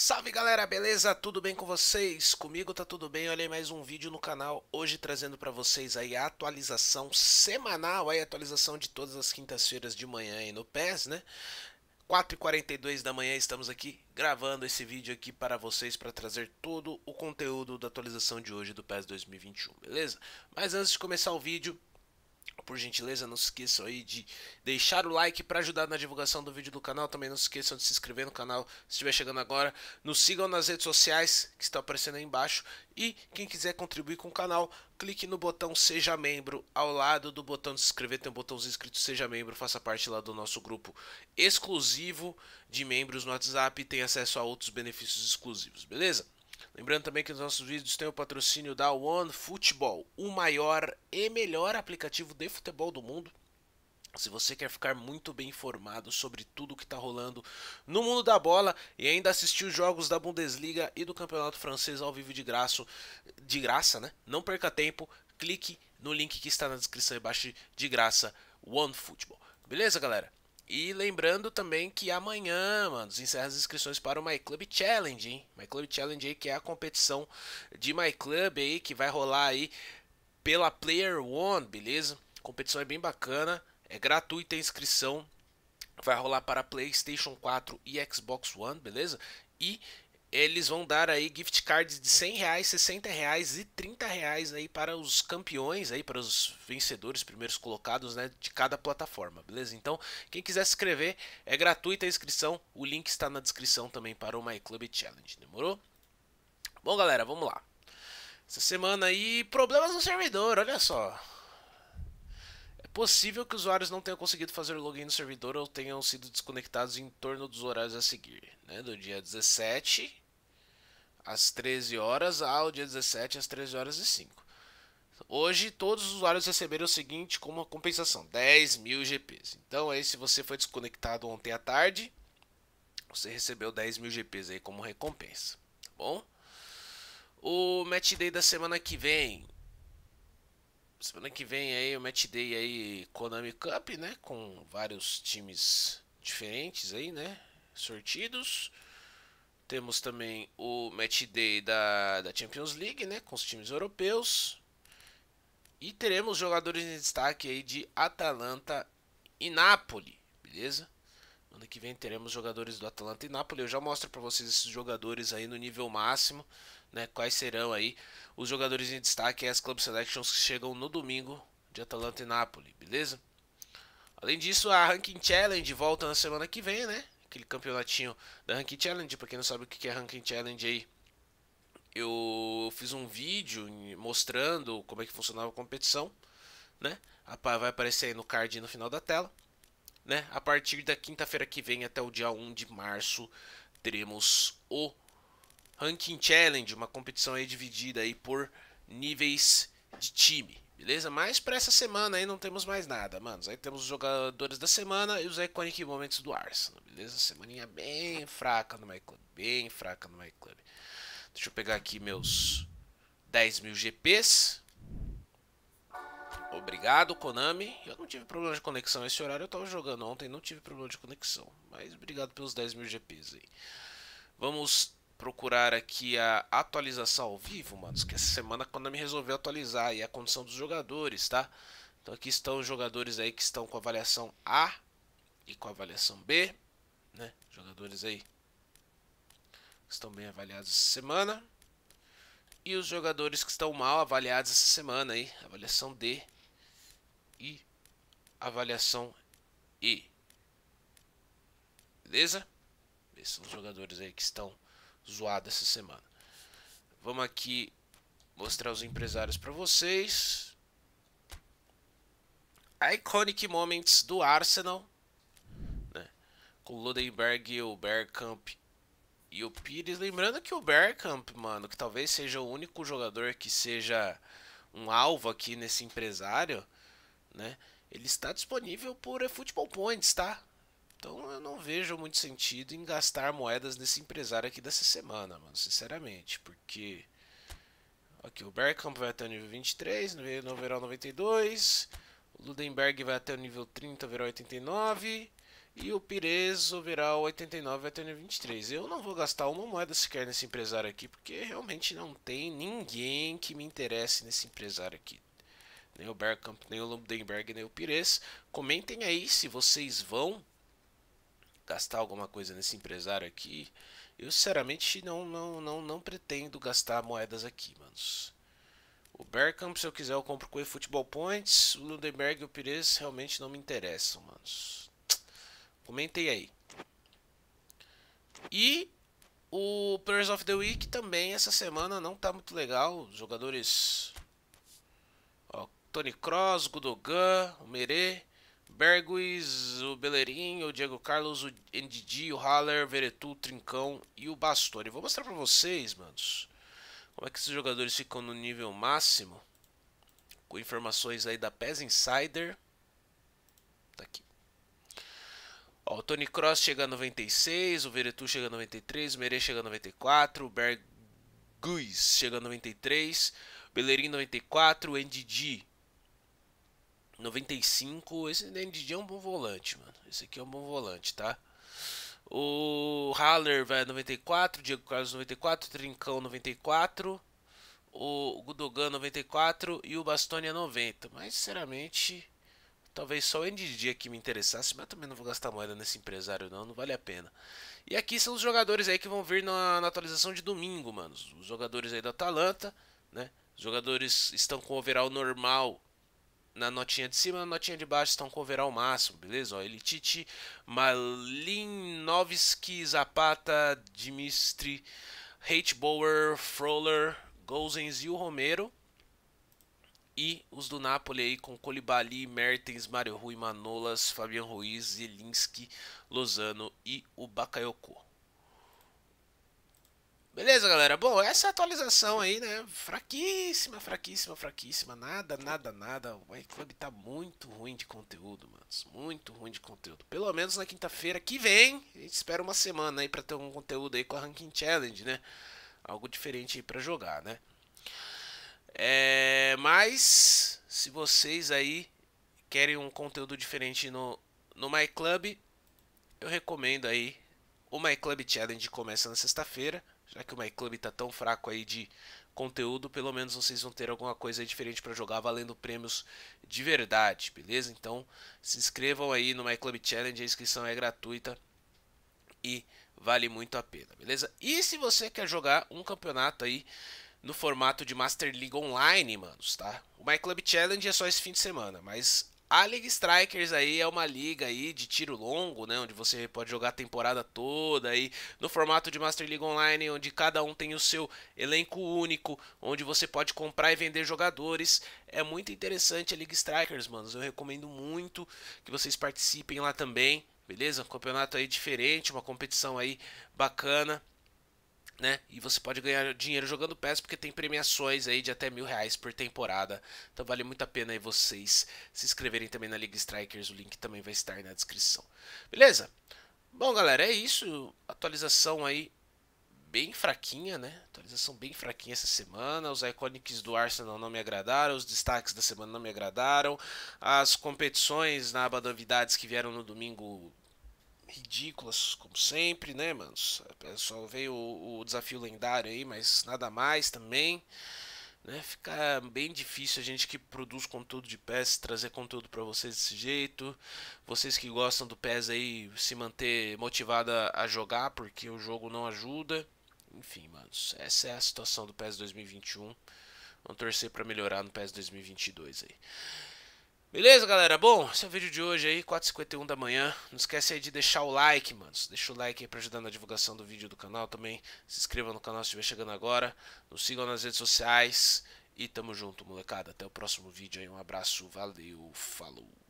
Salve galera, beleza? Tudo bem com vocês? Comigo tá tudo bem, olha aí mais um vídeo no canal, hoje trazendo para vocês aí a atualização semanal, aí a atualização de todas as quintas-feiras de manhã aí no PES, né? 4h42 da manhã estamos aqui gravando esse vídeo aqui para vocês para trazer todo o conteúdo da atualização de hoje do PES 2021, beleza? Mas antes de começar o vídeo, por gentileza, não se esqueçam aí de deixar o like para ajudar na divulgação do vídeo do canal. Também não se esqueçam de se inscrever no canal se estiver chegando agora. Nos sigam nas redes sociais que estão aparecendo aí embaixo. E quem quiser contribuir com o canal, clique no botão Seja Membro. Ao lado do botão de se inscrever tem um botãozinho escrito Seja Membro. Faça parte lá do nosso grupo exclusivo de membros no WhatsApp e tem acesso a outros benefícios exclusivos, beleza? Lembrando também que os nossos vídeos têm o patrocínio da One Football, o maior e melhor aplicativo de futebol do mundo. Se você quer ficar muito bem informado sobre tudo o que está rolando no mundo da bola e ainda assistir os jogos da Bundesliga e do Campeonato Francês ao vivo de graça, de graça, né? Não perca tempo, clique no link que está na descrição e baixe de graça One Football. Beleza, galera? E lembrando também que amanhã, mano, encerra as inscrições para o My Club Challenge, hein? My Club Challenge aí que é a competição de My Club aí que vai rolar aí pela Player One, beleza? A competição é bem bacana, é gratuita a inscrição. Vai rolar para PlayStation 4 e Xbox One, beleza? E eles vão dar aí gift cards de 100 reais, 60 reais e 30 reais aí para os campeões aí, para os vencedores, primeiros colocados, né, de cada plataforma, beleza? Então, quem quiser se inscrever, é gratuita a inscrição, o link está na descrição também para o My Club Challenge, demorou? Bom, galera, vamos lá. Essa semana aí, problemas no servidor, olha só. É possível que os usuários não tenham conseguido fazer o login no servidor ou tenham sido desconectados em torno dos horários a seguir, né? Do dia 17 às 13 horas ao dia 17 às 13 horas e 5. Hoje todos os usuários receberam o seguinte como compensação: 10 mil GPs. Então aí se você foi desconectado ontem à tarde, você recebeu 10 mil GPs aí como recompensa, tá bom? O match day da semana que vem, semana que vem aí o match day aí Konami Cup, né, com vários times diferentes aí, né, sortidos. Temos também o Match Day da, da Champions League, né, com os times europeus. E teremos jogadores em destaque aí de Atalanta e Napoli, beleza? Ano que vem teremos jogadores do Atalanta e Napoli. Eu já mostro para vocês esses jogadores aí no nível máximo, né? Quais serão aí os jogadores em destaque e as club selections que chegam no domingo de Atalanta e Napoli, beleza? Além disso, a Ranking Challenge volta na semana que vem, né? aquele campeonatinho da Ranking Challenge. Para quem não sabe o que é Ranking Challenge aí, eu fiz um vídeo mostrando como é que funcionava a competição, né? Vai aparecer aí no card no final da tela, né? A partir da quinta-feira que vem até o dia 1 de março teremos o Ranking Challenge, uma competição aí dividida aí por níveis de time, Beleza? Mas para essa semana aí não temos mais nada, mano. Aí temos os jogadores da semana e os iconic moments do Arsenal, beleza? Semaninha bem fraca no MyClub, bem fraca no MyClub. Deixa eu pegar aqui meus 10 mil GPs. Obrigado, Konami. Eu não tive problema de conexão esse horário, eu tava jogando ontem, não tive problema de conexão. Mas obrigado pelos 10 mil GPs aí. Vamos procurar aqui a atualização ao vivo, mano. Que essa semana quando eu me resolveu atualizar e a condição dos jogadores, tá? Então aqui estão os jogadores aí que estão com avaliação A e com avaliação B, né? Jogadores aí que estão bem avaliados essa semana. E os jogadores que estão mal avaliados essa semana aí, avaliação D e avaliação E. Beleza? Esses são os jogadores aí que estão zoada essa semana. Vamos aqui mostrar os empresários para vocês. Iconic Moments do Arsenal, né? com o Ludenberg, o Bergkamp e o Pires. Lembrando que o Bergkamp, mano, que talvez seja o único jogador que seja um alvo aqui nesse empresário, né? Ele está disponível por Football Points, tá? Então eu não vejo muito sentido em gastar moedas nesse empresário aqui dessa semana, mano, sinceramente, porque aqui o Bergkamp vai até o nível 23, no verão 92, o Ludenberg vai até o nível 30, verão 89, e o Pires verão 89 vai até o nível 23. Eu não vou gastar uma moeda sequer nesse empresário aqui, porque realmente não tem ninguém que me interesse nesse empresário aqui nem o Bergkamp, nem o Ludenberg, nem o Pires. Comentem aí se vocês vão gastar alguma coisa nesse empresário aqui, eu sinceramente não, não, não, não pretendo gastar moedas aqui, manos. O Bergkamp, se eu quiser, eu compro com o Futebol Points. O Lundenberg e o Pires realmente não me interessam, manos. Comentem aí. E o Players of the Week também essa semana não tá muito legal. Os jogadores. Ó, Tony Cross, Gudogan, o Merê. Bergues, o Bellerin, o Diego Carlos, o Ndidi, o Haller, Veretu, o Trincão e o Bastoni. Vou mostrar pra vocês, manos, como é que esses jogadores ficam no nível máximo. Com informações aí da PES Insider. Tá aqui. Ó, o Tony Cross chega a 96, o Veretu chega a 93, o Merê chega a 94, o Bergues chega a 93, o Bellerin 94, o Ndidi 95. Esse NDJ é um bom volante, mano. Esse aqui é um bom volante, tá? O Haller vai 94, Diego Carlos 94, Trincão 94, o Gudogan 94 e o Bastonia 90. Mas, sinceramente, talvez só o NDD aqui me interessasse, mas também não vou gastar moeda nesse empresário não, não vale a pena. E aqui são os jogadores aí que vão vir na, na atualização de domingo, mano. Os jogadores aí da Atalanta, né? Os jogadores estão com o overall normal na notinha de cima, na notinha de baixo estão com o overall máximo, beleza? Ó, Elitite, Malinovski, Zapata, Dimitri, Hatebower, Froler, Gozens e o Romero. E os do Napoli aí com Colibali, Mertens, Mario Rui, Manolas, Fabian Ruiz, Zelinski, Lozano e o Bakayoko. Beleza, galera? Bom, essa é atualização aí, né? Fraquíssima, fraquíssima, fraquíssima. Nada, nada, nada. O iClub tá muito ruim de conteúdo, mano. Muito ruim de conteúdo. Pelo menos na quinta-feira que vem. A gente espera uma semana aí pra ter um conteúdo aí com a Ranking Challenge, né? Algo diferente aí pra jogar, né? É, mas, se vocês aí querem um conteúdo diferente no, no MyClub, eu recomendo aí o MyClub Challenge começa na sexta-feira. Já que o MyClub está tão fraco aí de conteúdo, pelo menos vocês vão ter alguma coisa diferente para jogar valendo prêmios de verdade, beleza? Então se inscrevam aí no MyClub Challenge, a inscrição é gratuita e vale muito a pena, beleza? E se você quer jogar um campeonato aí no formato de Master League Online, manos, tá? O MyClub Challenge é só esse fim de semana, mas a League Strikers aí é uma liga aí de tiro longo, né, onde você pode jogar a temporada toda aí no formato de Master League Online, onde cada um tem o seu elenco único, onde você pode comprar e vender jogadores. É muito interessante a League Strikers, mano. Eu recomendo muito que vocês participem lá também, beleza? Um campeonato aí diferente, uma competição aí bacana. Né? E você pode ganhar dinheiro jogando PES porque tem premiações aí de até mil reais por temporada. Então vale muito a pena aí vocês se inscreverem também na League Strikers. O link também vai estar na descrição. Beleza? Bom, galera, é isso. Atualização aí bem fraquinha, né? Atualização bem fraquinha essa semana. Os Iconics do Arsenal não me agradaram, os destaques da semana não me agradaram. As competições na aba novidades que vieram no domingo ridículas, como sempre, né, manos? É, só veio o, o desafio lendário aí, mas nada mais também. Né? Fica bem difícil a gente que produz conteúdo de PES trazer conteúdo para vocês desse jeito. Vocês que gostam do PES aí se manter motivada a jogar porque o jogo não ajuda. Enfim, manos, essa é a situação do PES 2021. Vamos torcer para melhorar no PES 2022 aí. Beleza, galera? Bom, esse é o vídeo de hoje aí, 4h51 da manhã. Não esquece aí de deixar o like, mano. Deixa o like aí pra ajudar na divulgação do vídeo do canal também. Se inscreva no canal se estiver chegando agora. Nos sigam nas redes sociais. E tamo junto, molecada. Até o próximo vídeo aí. Um abraço, valeu, falou.